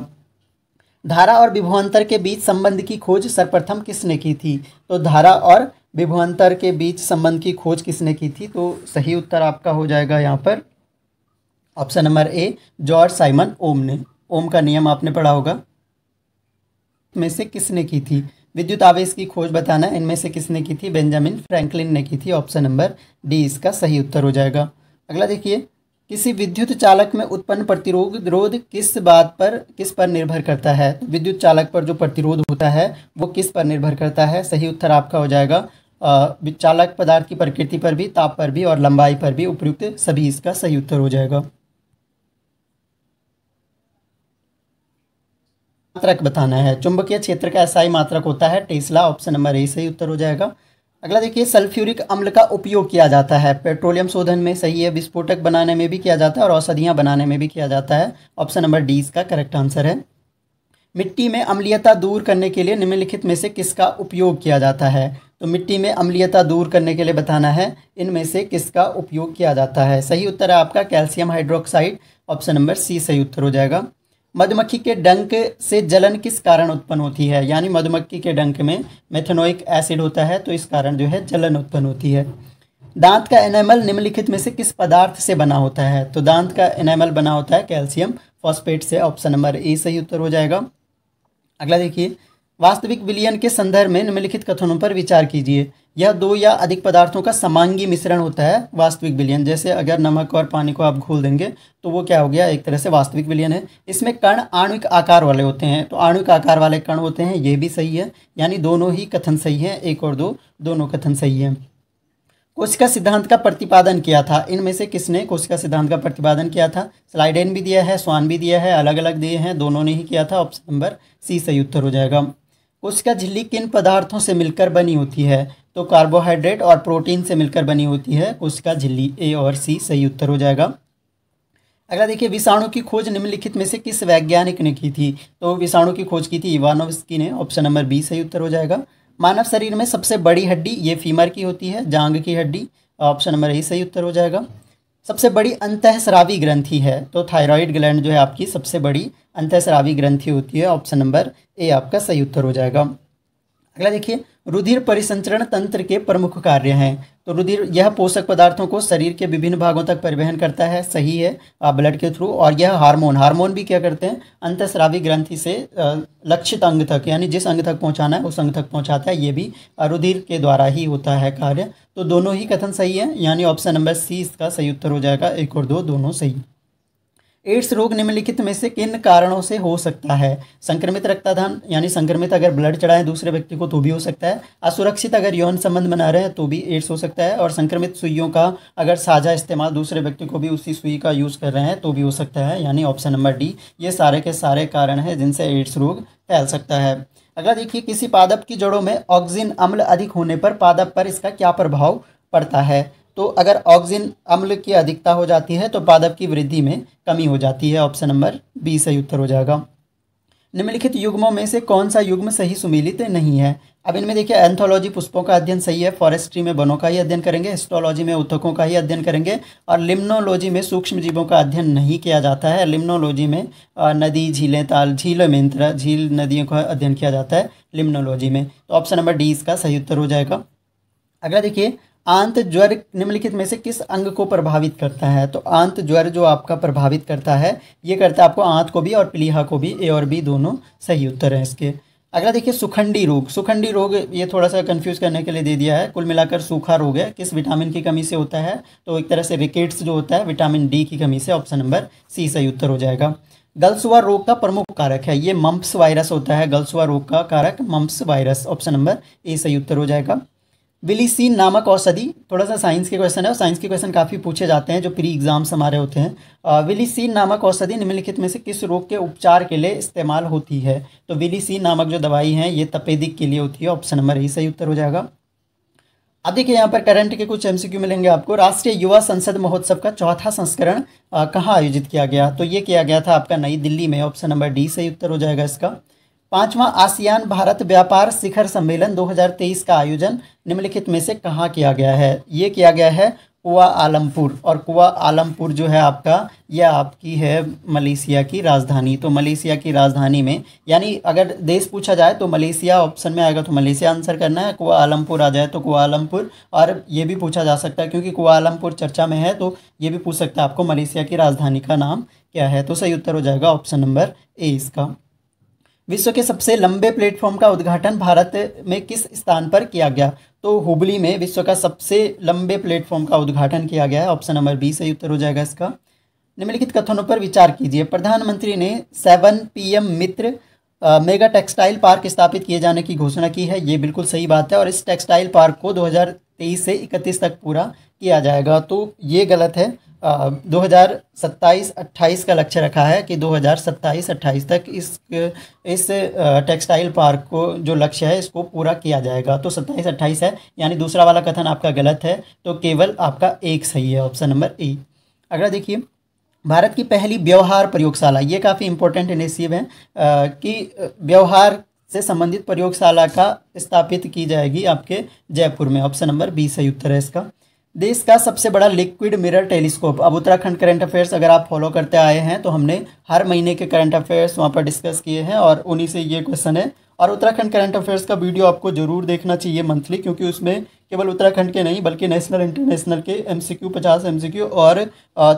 धारा और विभुअंतर के बीच संबंध की खोज सर्वप्रथम किसने की थी तो धारा और विभुअंतर के बीच संबंध की खोज किसने की थी तो सही उत्तर आपका हो जाएगा यहाँ पर option number A George Simon Ohm ने ओम का नियम आपने पढ़ा होगा में से किसने की थी विद्युत आवेश की खोज बताना इनमें से किसने की थी बेंजामिन फ्रैंकलिन ने की थी ऑप्शन नंबर डी इसका सही उत्तर हो जाएगा अगला देखिए किसी विद्युत चालक में उत्पन्न प्रतिरोध रोध किस बात पर किस पर निर्भर करता है तो विद्युत चालक पर जो प्रतिरोध होता है वो किस पर निर्भर करता है सही उत्तर आपका हो जाएगा चालक पदार्थ की प्रकृति पर भी ताप पर भी और लंबाई पर भी उपयुक्त सभी इसका सही उत्तर हो जाएगा मात्रक बताना है चुंबकीय क्षेत्र का ऐसा ही मात्रक होता है टेस्ला ऑप्शन नंबर ए सही उत्तर हो जाएगा अगला देखिए सल्फ्यूरिक अम्ल का उपयोग किया जाता है पेट्रोलियम शोधन में सही है विस्फोटक बनाने में भी किया जाता है और औषधियाँ बनाने में भी किया जाता है ऑप्शन नंबर डी इसका करेक्ट आंसर है मिट्टी में अम्लीयता दूर करने के लिए निम्नलिखित में से किसका उपयोग किया जाता है तो मिट्टी में अम्लीयता दूर करने के लिए बताना है इनमें से किसका उपयोग किया जाता है सही उत्तर है आपका calcium hydroxide option number C सही उत्तर हो जाएगा मधुमक्खी के डंक से जलन किस कारण उत्पन्न होती है यानी मधुमक्खी के डंक में मेथेनोइक एसिड होता है तो इस कारण जो है जलन उत्पन्न होती है दांत का एनेमल निम्नलिखित में से किस पदार्थ से बना होता है तो दांत का एनेमल बना होता है कैल्शियम फॉस्फेट से ऑप्शन नंबर ए सही उत्तर हो जाएगा अगला देखिए वास्तविक विलयन के संदर्भ में निम्नलिखित कथनों पर विचार कीजिए यह दो या अधिक पदार्थों का समांगी मिश्रण होता है वास्तविक विलयन जैसे अगर नमक और पानी को आप घोल देंगे तो वो क्या हो गया एक तरह से वास्तविक विलयन है इसमें कण आणविक आकार वाले होते हैं तो आणविक आकार वाले कण होते हैं ये भी सही है यानी दोनों ही कथन सही है एक और दो दोनों कथन सही है कोशिका सिद्धांत का प्रतिपादन किया था इनमें से किसने कोशिका सिद्धांत का प्रतिपादन किया था स्लाइडेन भी दिया है स्वान भी दिया है अलग अलग दिए हैं दोनों ने ही किया था ऑप्शन नंबर सी सही उत्तर हो जाएगा कोशिका झिल्ली किन पदार्थों से मिलकर बनी होती है तो कार्बोहाइड्रेट और प्रोटीन से मिलकर बनी होती है कोशिका झिल्ली ए और सी सही उत्तर हो जाएगा अगला देखिए विषाणु की खोज निम्नलिखित में से किस वैज्ञानिक ने की थी तो विषाणु की खोज की थी इवानोवस्की ने ऑप्शन नंबर बी सही उत्तर हो जाएगा मानव शरीर में सबसे बड़ी हड्डी ये फीमर की होती है जांग की हड्डी ऑप्शन नंबर ए सही उत्तर हो जाएगा सबसे बड़ी अंतःस्रावी ग्रंथि है तो थायराइड ग्लैंड जो है आपकी सबसे बड़ी अंतःस्रावी ग्रंथि होती है ऑप्शन नंबर ए आपका सही उत्तर हो जाएगा अगला देखिए रुधिर परिसंचरण तंत्र के प्रमुख कार्य हैं तो रुधिर यह पोषक पदार्थों को शरीर के विभिन्न भागों तक परिवहन करता है सही है ब्लड के थ्रू और यह हार्मोन हार्मोन भी क्या करते हैं अंतस्रावी ग्रंथि से लक्षित अंग तक यानी जिस अंग तक पहुंचाना है उस अंग तक पहुंचाता है ये भी रुधिर के द्वारा ही होता है कार्य तो दोनों ही कथन सही है यानी ऑप्शन नंबर सी इसका सही उत्तर हो जाएगा एक और दो दोनों सही एड्स रोग निम्नलिखित में से किन कारणों से हो सकता है संक्रमित रक्तदान यानी संक्रमित अगर ब्लड चढ़ाएं दूसरे व्यक्ति को तो भी हो सकता है असुरक्षित अगर यौन संबंध बना रहे हैं तो भी एड्स हो सकता है और संक्रमित सुइयों का अगर साझा इस्तेमाल दूसरे व्यक्ति को भी उसी सुई का यूज़ कर रहे हैं तो भी हो सकता है यानी ऑप्शन नंबर डी ये सारे के सारे कारण हैं जिनसे एड्स रोग फैल सकता है अगला देखिए किसी पादप की जड़ों में ऑक्सीजन अम्ल अधिक होने पर पादप पर इसका क्या प्रभाव पड़ता है तो अगर ऑक्सीजन अम्ल की अधिकता हो जाती है तो पादप की वृद्धि में कमी हो जाती है ऑप्शन नंबर बी सही उत्तर हो जाएगा निम्नलिखित युग्मों में से कौन सा युग्म सही सुमिलित नहीं है अब इनमें देखिए एंथोलॉजी पुष्पों का अध्ययन सही है फॉरेस्ट्री में वनों का ही अध्ययन करेंगे हिस्टोलॉजी में उत्थकों का ही अध्ययन करेंगे और लिम्नोलॉजी में सूक्ष्म जीवों का अध्ययन नहीं किया जाता है लिम्नोलॉजी में नदी झीलें ताल झील मेंत्र झील नदियों का अध्ययन किया जाता है लिम्नोलॉजी में तो ऑप्शन नंबर डी इसका सही उत्तर हो जाएगा अगला देखिए आंत ज्वर निम्नलिखित में से किस अंग को प्रभावित करता है तो आंत ज्वर जो आपका प्रभावित करता है ये करता है आपको आंत को भी और पिलीहा को भी ए और बी दोनों सही उत्तर है इसके अगला देखिए सुखंडी रोग सुखंडी रोग ये थोड़ा सा कंफ्यूज करने के लिए दे दिया है कुल मिलाकर सूखा रोग है किस विटामिन की कमी से होता है तो एक तरह से रिकेट्स जो होता है विटामिन डी की कमी से ऑप्शन नंबर सी सही उत्तर हो जाएगा गल्सुआ रोग का प्रमुख कारक है ये मम्प्स वायरस होता है गल्सुआ रोग का कारक mumps virus option number A सही उत्तर हो जाएगा विलीसिन नामक औषधि थोड़ा सा साइंस के क्वेश्चन है और साइंस के क्वेश्चन काफ़ी पूछे जाते हैं जो प्री एग्जाम्स हमारे होते हैं विलीसिन नामक औषधि निम्नलिखित में से किस रोग के उपचार के लिए इस्तेमाल होती है तो विलीसिन नामक जो दवाई है ये तपेदिक के लिए होती है ऑप्शन नंबर ए सही उत्तर हो जाएगा अब देखिए यहाँ पर करंट के कुछ एमसीक्यू मिलेंगे आपको राष्ट्रीय युवा संसद महोत्सव का चौथा संस्करण कहाँ आयोजित किया गया तो ये किया गया था आपका नई दिल्ली में ऑप्शन नंबर डी सही उत्तर हो जाएगा इसका पांचवा आसियान भारत व्यापार शिखर सम्मेलन 2023 का आयोजन निम्नलिखित में से कहाँ किया गया है ये किया गया है कुआ आलमपुर और कुआ आलमपुर जो है आपका यह आपकी है मलेशिया की राजधानी तो मलेशिया की राजधानी में यानी अगर देश पूछा जाए तो मलेशिया ऑप्शन में आएगा तो मलेशिया आंसर करना है कुआ आलमपुर आ जाए तो कुआ आलमपुर और ये भी पूछा जा सकता है क्योंकि कुआ आलमपुर चर्चा में है तो ये भी पूछ सकता है आपको मलेशिया की राजधानी का नाम क्या है तो सही उत्तर हो जाएगा ऑप्शन नंबर ए इसका विश्व के सबसे लंबे प्लेटफॉर्म का उद्घाटन भारत में किस स्थान पर किया गया तो हुबली में विश्व का सबसे लंबे प्लेटफॉर्म का उद्घाटन किया गया है ऑप्शन नंबर बी सही उत्तर हो जाएगा इसका निम्नलिखित कथनों पर विचार कीजिए प्रधानमंत्री ने सेवन पीएम मित्र आ, मेगा टेक्सटाइल पार्क स्थापित किए जाने की घोषणा की है ये बिल्कुल सही बात है और इस टेक्सटाइल पार्क को दो से इकतीस तक पूरा किया जाएगा तो ये गलत है दो हज़ार सत्ताईस का लक्ष्य रखा है कि दो हज़ार सत्ताईस अट्ठाईस तक इस इस टेक्सटाइल पार्क को जो लक्ष्य है इसको पूरा किया जाएगा तो सत्ताईस अट्ठाईस है यानी दूसरा वाला कथन आपका गलत है तो केवल आपका एक सही है ऑप्शन नंबर ए अगला देखिए भारत की पहली व्यवहार प्रयोगशाला ये काफ़ी इंपॉर्टेंट इनिशिएटिव है कि व्यवहार से संबंधित प्रयोगशाला का स्थापित की जाएगी आपके जयपुर में ऑप्शन नंबर बी सही उत्तर है इसका देश का सबसे बड़ा लिक्विड मिरर टेलीस्कोप अब उत्तराखंड करंट अफेयर्स अगर आप फॉलो करते आए हैं तो हमने हर महीने के करंट अफेयर्स वहाँ पर डिस्कस किए हैं और उन्हीं से ये क्वेश्चन है और उत्तराखंड करंट अफेयर्स का वीडियो आपको जरूर देखना चाहिए मंथली क्योंकि उसमें केवल उत्तराखंड के नहीं बल्कि नेशनल इंटरनेशनल के एम सी क्यू पचास एम सी क्यू और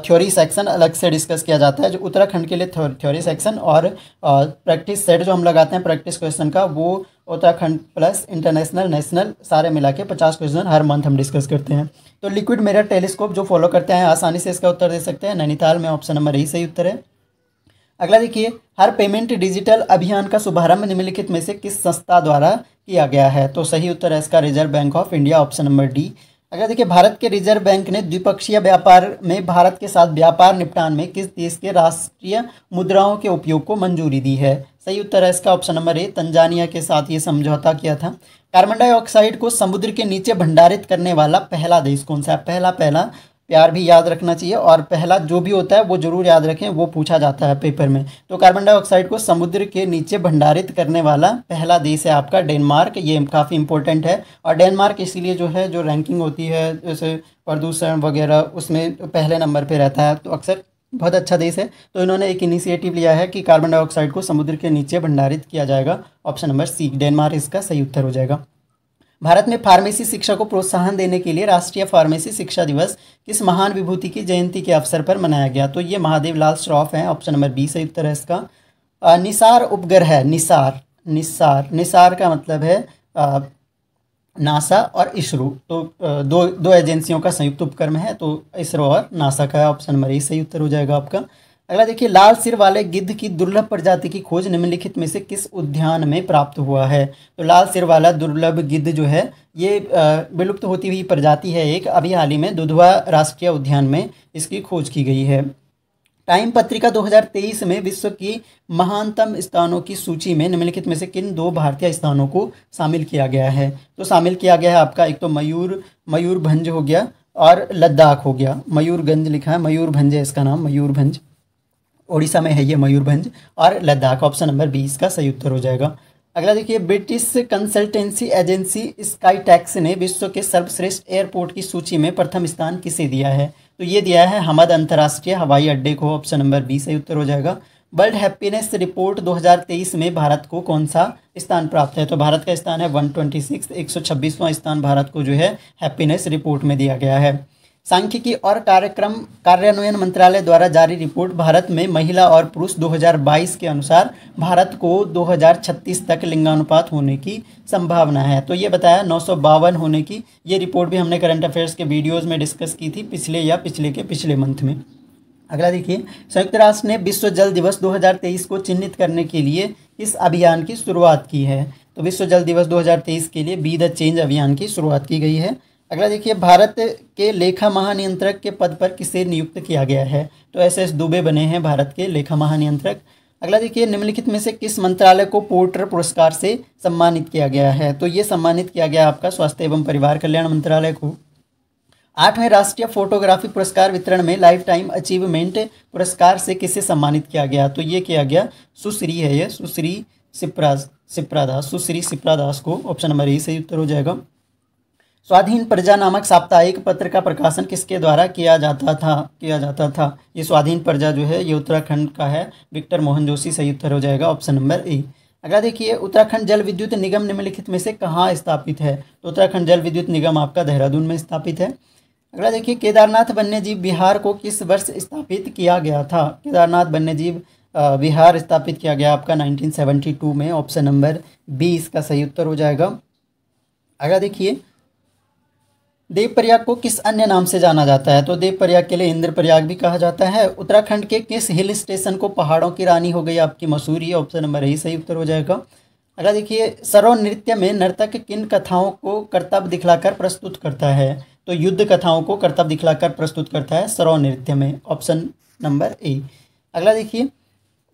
थ्योरी सेक्शन अलग से डिस्कस किया जाता है जो उत्तराखंड के लिए थ्योरी सेक्शन और प्रैक्टिस सेट जो हम लगाते हैं प्रैक्टिस क्वेश्चन का वो उत्तराखंड प्लस इंटरनेशनल नेशनल सारे मिला के पचास क्वेश्चन हर मंथ हम डिस्कस करते हैं तो लिक्विड मेरा टेलीस्कोप जो फॉलो करते हैं आसानी से इसका उत्तर दे सकते हैं नैनीताल में ऑप्शन नंबर यही सही उत्तर है अगला देखिए हर पेमेंट डिजिटल अभियान का शुभारंभ निम्नलिखित में से किस संस्था द्वारा किया गया है तो सही उत्तर है इसका Reserve Bank of India option number D अगला देखिए भारत के रिजर्व बैंक ने द्विपक्षीय व्यापार में भारत के साथ व्यापार निपटान में किस देश के राष्ट्रीय मुद्राओं के उपयोग को मंजूरी दी है सही उत्तर है इसका ऑप्शन नंबर ए तंजानिया के साथ ये समझौता किया था कार्बन डाइऑक्साइड को समुद्र के नीचे भंडारित करने वाला पहला देश कौन सा है पहला पहला प्यार भी याद रखना चाहिए और पहला जो भी होता है वो जरूर याद रखें वो पूछा जाता है पेपर में तो कार्बन डाइऑक्साइड को समुद्र के नीचे भंडारित करने वाला पहला देश है आपका डेनमार्क ये काफ़ी इंपॉर्टेंट है और डेनमार्क इसीलिए जो है जो रैंकिंग होती है जैसे प्रदूषण वगैरह उसमें पहले नंबर पर रहता है तो अक्सर बहुत अच्छा देश है तो इन्होंने एक इनिशिएटिव लिया है कि कार्बन डाइऑक्साइड को समुद्र के नीचे भंडारित किया जाएगा ऑप्शन नंबर सी डेनमार्क इसका सही उत्तर हो जाएगा भारत में फार्मेसी शिक्षा को प्रोत्साहन देने के लिए राष्ट्रीय फार्मेसी शिक्षा दिवस किस महान विभूति की जयंती के अवसर पर मनाया गया तो ये महादेव लाल श्रॉफ हैं ऑप्शन नंबर बी सही उत्तर है इसका निसार उपग्रह है निसार निसार निसार का मतलब है आ, नासा और इसरो तो आ, दो दो एजेंसियों का संयुक्त उपक्रम है तो इसरो और नासा का ऑप्शन नंबर ए सही उत्तर हो जाएगा आपका अगला देखिए लाल सिर वाले गिद्ध की दुर्लभ प्रजाति की खोज निम्नलिखित में से किस उद्यान में प्राप्त हुआ है तो लाल सिर वाला दुर्लभ गिद्ध जो है ये विलुप्त होती हुई प्रजाति है एक अभी हाल ही में दुधवा राष्ट्रीय उद्यान में इसकी खोज की गई है टाइम पत्रिका 2023 में विश्व की महानतम स्थानों की सूची में निम्नलिखित में से किन दो भारतीय स्थानों को शामिल किया गया है तो शामिल किया गया है आपका एक तो मयूर मयूरभंज हो गया और लद्दाख हो गया मयूरगंज लिखा है मयूरभंज है इसका नाम मयूरभंज ओडिशा में है ये मयूरभंज और लद्दाख ऑप्शन नंबर बी इसका सही उत्तर हो जाएगा अगला देखिए British consultancy agency Skytrax ने विश्व के सर्वश्रेष्ठ एयरपोर्ट की सूची में प्रथम स्थान किसे दिया है तो ये दिया है हमद अंतर्राष्ट्रीय हवाई अड्डे को ऑप्शन नंबर बी सही उत्तर हो जाएगा वर्ल्ड हैप्पीनेस रिपोर्ट 2023 में भारत को कौन सा स्थान प्राप्त है तो भारत का स्थान है 126 126वां स्थान भारत को जो है हैप्पीनेस रिपोर्ट में दिया गया है सांख्यिकी और कार्यक्रम कार्यान्वयन मंत्रालय द्वारा जारी रिपोर्ट भारत में महिला और पुरुष 2022 के अनुसार भारत को 2036 तक लिंगानुपात होने की संभावना है तो ये बताया नौ होने की ये रिपोर्ट भी हमने करंट अफेयर्स के वीडियोस में डिस्कस की थी पिछले या पिछले के पिछले मंथ में अगला देखिए संयुक्त राष्ट्र ने विश्व जल दिवस दो को चिन्हित करने के लिए इस अभियान की शुरुआत की है तो विश्व जल दिवस दो के लिए बी द चेंज अभियान की शुरुआत की गई है अगला देखिए भारत के लेखा महानियंत्रक के पद पर किसे नियुक्त किया गया है तो एस एस दुबे बने हैं भारत के लेखा महानियंत्रक अगला देखिए निम्नलिखित में से किस मंत्रालय को पोर्टर पुरस्कार से सम्मानित किया गया है तो ये सम्मानित किया गया आपका स्वास्थ्य एवं परिवार कल्याण मंत्रालय को आठवें राष्ट्रीय फोटोग्राफी पुरस्कार वितरण में लाइफ टाइम अचीवमेंट पुरस्कार से किसे सम्मानित किया गया तो ये किया गया सुश्री है ये सुश्री सिप्रा सिप्रादास सुश्री सिप्रादास को ऑप्शन नंबर ए से उत्तर हो जाएगा स्वाधीन प्रजा नामक साप्ताहिक पत्र का प्रकाशन किसके द्वारा किया जाता था किया जाता था ये स्वाधीन प्रजा जो है ये उत्तराखंड का है विक्टर मोहन जोशी सही उत्तर हो जाएगा ऑप्शन नंबर ए अगला देखिए उत्तराखंड जल विद्युत निगम निम्नलिखित में से कहाँ स्थापित है तो उत्तराखंड जल विद्युत निगम आपका देहरादून में स्थापित है अगला देखिए केदारनाथ वन्यजीव बिहार को किस वर्ष स्थापित किया गया था केदारनाथ वन्यजीव बिहार स्थापित किया गया आपका 1972 में ऑप्शन नंबर बी इसका सही उत्तर हो जाएगा अगला देखिए देव प्रयाग को किस अन्य नाम से जाना जाता है तो देव प्रयाग के लिए इंद्र प्रयाग भी कहा जाता है उत्तराखंड के किस हिल स्टेशन को पहाड़ों की रानी हो गई आपकी मसूरी ऑप्शन नंबर यही सही उत्तर हो जाएगा अगला देखिए सर्व नृत्य में नर्तक किन कथाओं को कर्तव्य दिखलाकर प्रस्तुत करता है तो युद्ध कथाओं को कर्तव्य दिखलाकर प्रस्तुत करता है सर्व नृत्य में ऑप्शन नंबर ए अगला देखिए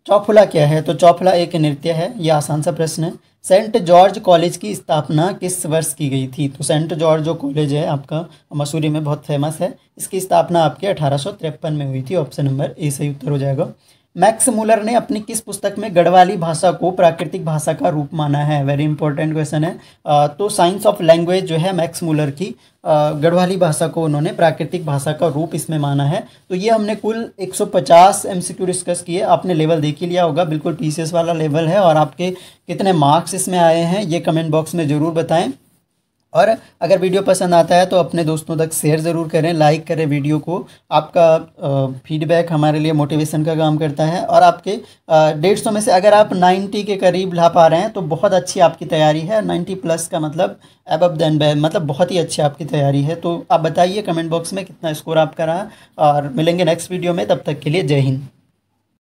चौफुला क्या है तो चौफुला एक नृत्य है यह आसान सा प्रश्न है सेंट जॉर्ज कॉलेज की स्थापना किस वर्ष की गई थी तो सेंट जॉर्ज जो कॉलेज है आपका मसूरी में बहुत फेमस है इसकी स्थापना आपके अठारह में हुई थी ऑप्शन नंबर ए सही उत्तर हो जाएगा मैक्स मूलर ने अपनी किस पुस्तक में गढ़वाली भाषा को प्राकृतिक भाषा का रूप माना है वेरी इंपॉर्टेंट क्वेश्चन है तो साइंस ऑफ लैंग्वेज जो है मैक्स मूलर की गढ़वाली भाषा को उन्होंने प्राकृतिक भाषा का रूप इसमें माना है तो ये हमने कुल 150 एमसीक्यू डिस्कस किए आपने लेवल देख ही लिया होगा बिल्कुल पी वाला लेवल है और आपके कितने मार्क्स इसमें आए हैं ये कमेंट बॉक्स में ज़रूर बताएं और अगर वीडियो पसंद आता है तो अपने दोस्तों तक शेयर ज़रूर करें लाइक करें वीडियो को आपका फीडबैक हमारे लिए मोटिवेशन का काम करता है और आपके डेढ़ सौ में से अगर आप नाइन्टी के करीब ला पा रहे हैं तो बहुत अच्छी आपकी तैयारी है नाइन्टी प्लस का मतलब एबब दैन बै मतलब बहुत ही अच्छी आपकी तैयारी है तो आप बताइए कमेंट बॉक्स में कितना स्कोर आपका रहा और मिलेंगे नेक्स्ट वीडियो में तब तक के लिए जय हिंद